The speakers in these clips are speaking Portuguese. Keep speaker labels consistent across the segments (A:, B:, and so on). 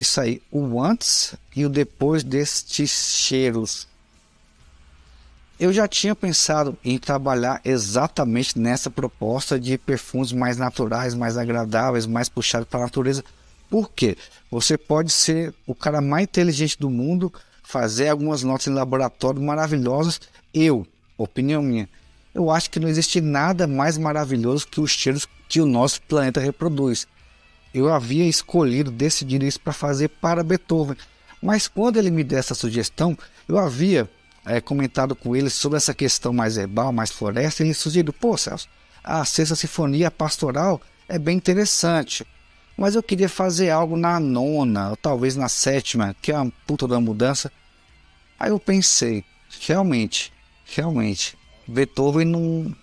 A: isso aí, o antes e o depois destes cheiros. Eu já tinha pensado em trabalhar exatamente nessa proposta de perfumes mais naturais, mais agradáveis, mais puxados para a natureza. Por quê? Você pode ser o cara mais inteligente do mundo, fazer algumas notas em laboratório maravilhosas. Eu, opinião minha, eu acho que não existe nada mais maravilhoso que os cheiros que o nosso planeta reproduz. Eu havia escolhido, decidido isso para fazer para Beethoven. Mas quando ele me deu essa sugestão, eu havia é, comentado com ele sobre essa questão mais herbal, mais floresta, e ele sugeriu: pô, Celso, a sexta sinfonia pastoral é bem interessante, mas eu queria fazer algo na nona, ou talvez na sétima, que é a puta da mudança. Aí eu pensei: realmente, realmente, Beethoven não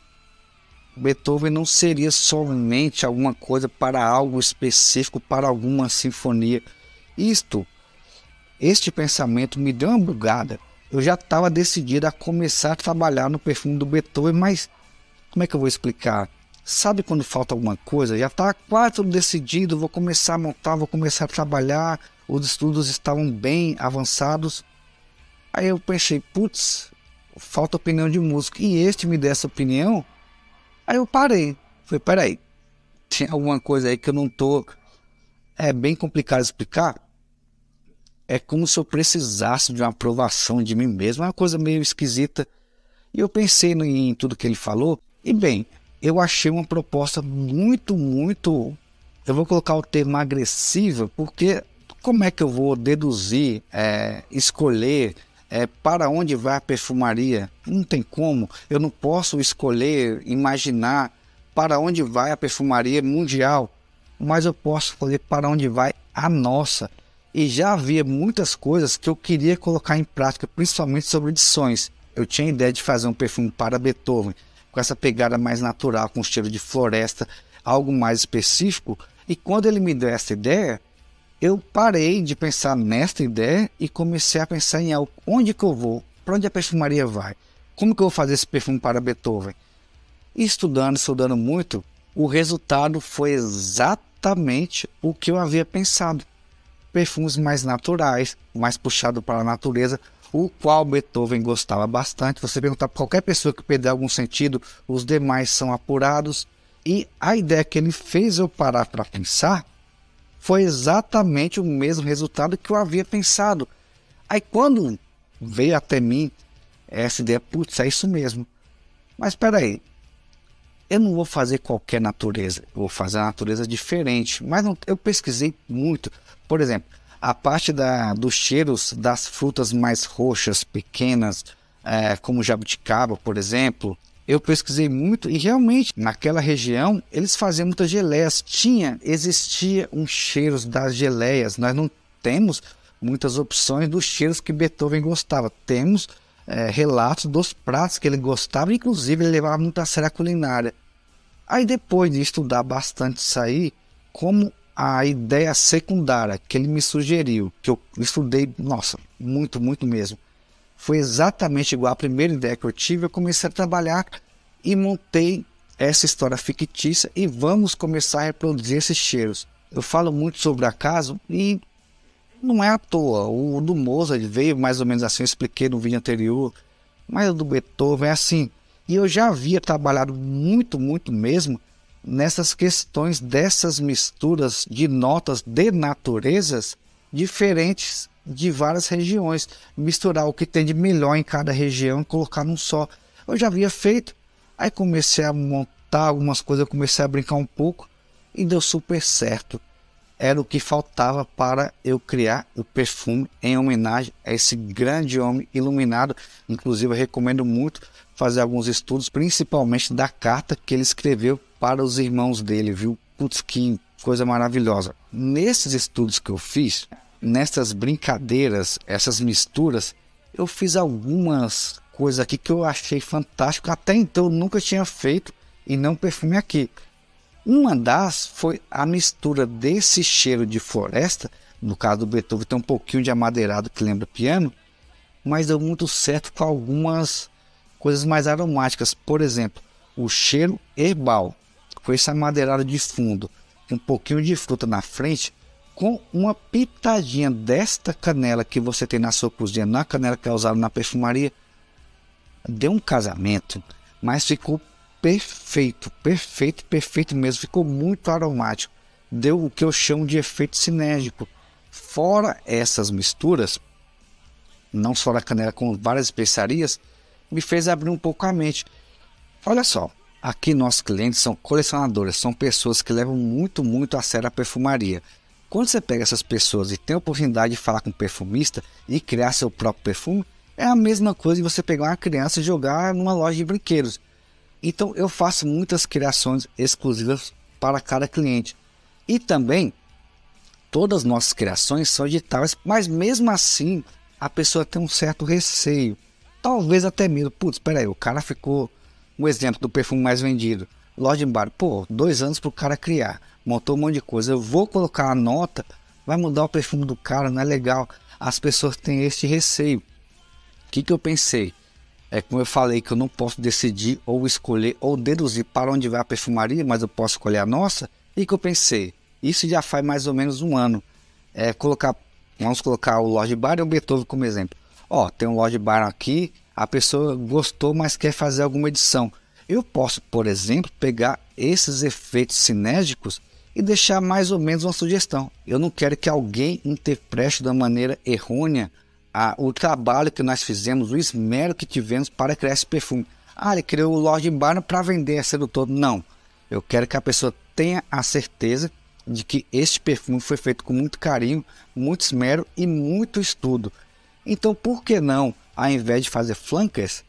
A: Beethoven não seria somente alguma coisa para algo específico, para alguma sinfonia. Isto, este pensamento me deu uma bugada. Eu já estava decidido a começar a trabalhar no perfume do Beethoven, mas como é que eu vou explicar? Sabe quando falta alguma coisa? Já estava quase decidido, vou começar a montar, vou começar a trabalhar. Os estudos estavam bem avançados. Aí eu pensei, putz, falta opinião de músico. E este me deu essa opinião, Aí eu parei. Falei, peraí, tem alguma coisa aí que eu não tô. É bem complicado explicar. É como se eu precisasse de uma aprovação de mim mesmo. É uma coisa meio esquisita. E eu pensei em tudo que ele falou. E bem, eu achei uma proposta muito, muito. Eu vou colocar o termo agressiva, porque como é que eu vou deduzir, é, escolher é, para onde vai a perfumaria? Não tem como, eu não posso escolher, imaginar para onde vai a perfumaria mundial, mas eu posso escolher para onde vai a nossa. E já havia muitas coisas que eu queria colocar em prática, principalmente sobre edições. Eu tinha a ideia de fazer um perfume para Beethoven, com essa pegada mais natural, com cheiro de floresta, algo mais específico. E quando ele me deu essa ideia, eu parei de pensar nesta ideia e comecei a pensar em algo, onde que eu vou, para onde a perfumaria vai, como que eu vou fazer esse perfume para Beethoven. estudando, estudando muito, o resultado foi exatamente o que eu havia pensado. Perfumes mais naturais, mais puxado para a natureza, o qual Beethoven gostava bastante. Você perguntar para qualquer pessoa que perder algum sentido, os demais são apurados. E a ideia que ele fez eu parar para pensar foi exatamente o mesmo resultado que eu havia pensado. Aí quando veio até mim essa ideia, putz, é isso mesmo. Mas espera aí, eu não vou fazer qualquer natureza, eu vou fazer a natureza diferente. Mas não, eu pesquisei muito, por exemplo, a parte da, dos cheiros das frutas mais roxas, pequenas, é, como jabuticaba, por exemplo, eu pesquisei muito e realmente naquela região eles faziam muitas geleias. Tinha, existia um cheiro das geleias. Nós não temos muitas opções dos cheiros que Beethoven gostava. Temos é, relatos dos pratos que ele gostava, inclusive ele levava muito a sério a culinária. Aí depois de estudar bastante isso aí, como a ideia secundária que ele me sugeriu, que eu estudei, nossa, muito, muito mesmo, foi exatamente igual à primeira ideia que eu tive. Eu comecei a trabalhar e montei essa história fictícia e vamos começar a reproduzir esses cheiros. Eu falo muito sobre acaso e não é à toa. O do Mozart veio mais ou menos assim, eu expliquei no vídeo anterior, mas o do Beethoven é assim. E eu já havia trabalhado muito, muito mesmo nessas questões dessas misturas de notas de naturezas diferentes de várias regiões, misturar o que tem de melhor em cada região, e colocar num só. Eu já havia feito, aí comecei a montar algumas coisas, comecei a brincar um pouco e deu super certo. Era o que faltava para eu criar o perfume em homenagem a esse grande homem iluminado. Inclusive, eu recomendo muito fazer alguns estudos, principalmente da carta que ele escreveu para os irmãos dele, viu? Putz, que coisa maravilhosa. Nesses estudos que eu fiz, nestas brincadeiras, essas misturas, eu fiz algumas coisas aqui que eu achei fantástico, até então eu nunca tinha feito e não perfume aqui. Uma das foi a mistura desse cheiro de floresta, no caso do Beethoven tem um pouquinho de amadeirado que lembra piano, mas deu muito certo com algumas coisas mais aromáticas, por exemplo, o cheiro herbal, com esse amadeirado de fundo, um pouquinho de fruta na frente, com uma pitadinha desta canela que você tem na sua cozinha, na canela que é usada na perfumaria, deu um casamento, mas ficou perfeito, perfeito, perfeito mesmo, ficou muito aromático, deu o que eu chamo de efeito sinérgico. Fora essas misturas, não só a canela, com várias especiarias, me fez abrir um pouco a mente. Olha só, aqui nossos clientes são colecionadores, são pessoas que levam muito, muito a sério a perfumaria. Quando você pega essas pessoas e tem a oportunidade de falar com um perfumista e criar seu próprio perfume, é a mesma coisa de você pegar uma criança e jogar numa loja de brinquedos. Então eu faço muitas criações exclusivas para cada cliente. E também todas as nossas criações são digitais, mas mesmo assim a pessoa tem um certo receio. Talvez até medo. putz, peraí, o cara ficou um exemplo do perfume mais vendido. Lord Bar, pô, dois anos pro cara criar, montou um monte de coisa. Eu vou colocar a nota, vai mudar o perfume do cara, não é legal. As pessoas têm este receio. O que, que eu pensei? É como eu falei que eu não posso decidir ou escolher ou deduzir para onde vai a perfumaria, mas eu posso escolher a nossa. E que eu pensei, isso já faz mais ou menos um ano. É colocar, vamos colocar o Lodge Bar e o Beethoven como exemplo. Ó, tem um Lodge Bar aqui, a pessoa gostou, mas quer fazer alguma edição. Eu posso, por exemplo, pegar esses efeitos sinérgicos e deixar mais ou menos uma sugestão. Eu não quero que alguém interprete da maneira errônea a, o trabalho que nós fizemos, o esmero que tivemos para criar esse perfume. Ah, ele criou o Lord Byron para vender a sedutor. Não. Eu quero que a pessoa tenha a certeza de que este perfume foi feito com muito carinho, muito esmero e muito estudo. Então, por que não, ao invés de fazer flankers,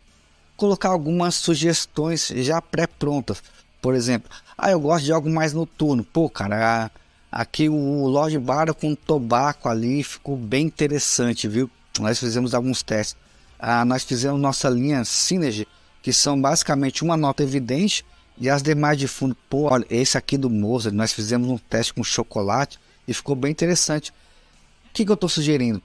A: colocar algumas sugestões já pré-prontas. Por exemplo, ah, eu gosto de algo mais noturno. Pô, cara, aqui o Lodge Bar com tobacco ali ficou bem interessante, viu? Nós fizemos alguns testes. Ah, nós fizemos nossa linha Synergy, que são basicamente uma nota evidente e as demais de fundo. Pô, olha, esse aqui do Mozart, nós fizemos um teste com chocolate e ficou bem interessante. O que, que eu estou sugerindo?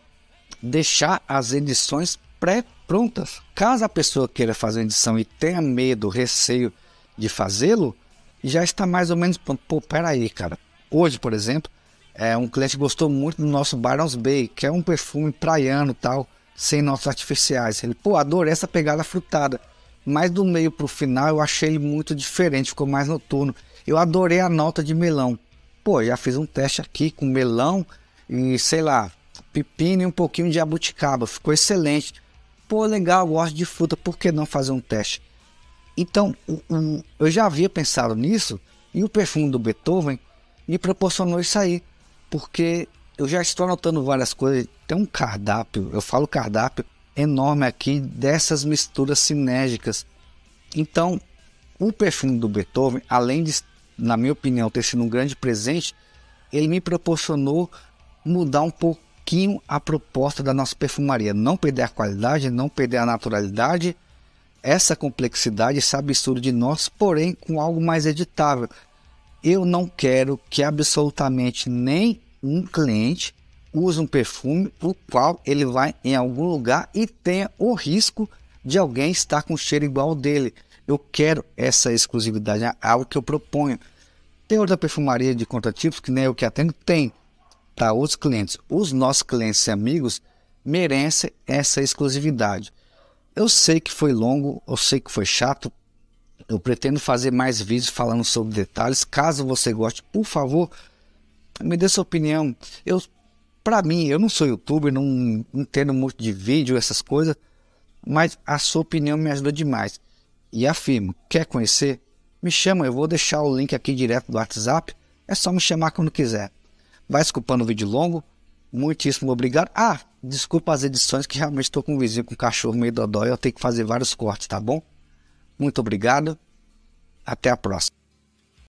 A: Deixar as edições pré-prontas prontas. Caso a pessoa queira fazer a edição e tenha medo, receio de fazê-lo, já está mais ou menos pronto. Pô, peraí, cara. Hoje, por exemplo, é, um cliente gostou muito do nosso Barons Bay, que é um perfume praiano tal, sem notas artificiais. Ele, pô, adorei essa pegada frutada. Mas do meio para o final eu achei ele muito diferente, ficou mais noturno. Eu adorei a nota de melão. Pô, já fiz um teste aqui com melão e sei lá, pepino e um pouquinho de abuticaba. Ficou excelente pô, legal, gosto de fruta, por que não fazer um teste? Então, um, eu já havia pensado nisso e o perfume do Beethoven me proporcionou isso aí, porque eu já estou anotando várias coisas. Tem um cardápio, eu falo cardápio enorme aqui dessas misturas sinérgicas. Então, o perfume do Beethoven, além de, na minha opinião, ter sido um grande presente, ele me proporcionou mudar um pouco pouquinho a proposta da nossa perfumaria. Não perder a qualidade, não perder a naturalidade, essa complexidade, esse absurdo de nós, porém com algo mais editável. Eu não quero que absolutamente nem um cliente use um perfume o qual ele vai em algum lugar e tenha o risco de alguém estar com cheiro igual dele. Eu quero essa exclusividade, é algo que eu proponho. Tem outra perfumaria de contratipos que nem eu que atendo? Tem tratar outros clientes, os nossos clientes e amigos, merecem essa exclusividade. Eu sei que foi longo, eu sei que foi chato. Eu pretendo fazer mais vídeos falando sobre detalhes. Caso você goste, por favor, me dê sua opinião. Eu, para mim, eu não sou youtuber, não entendo muito de vídeo, essas coisas, mas a sua opinião me ajuda demais. E afirmo, quer conhecer? Me chama, eu vou deixar o link aqui direto do WhatsApp. É só me chamar quando quiser. Vai desculpando o vídeo longo. Muitíssimo obrigado. Ah, desculpa as edições que realmente estou com um vizinho com um cachorro meio dodói. Eu tenho que fazer vários cortes, tá bom? Muito obrigado. Até a próxima.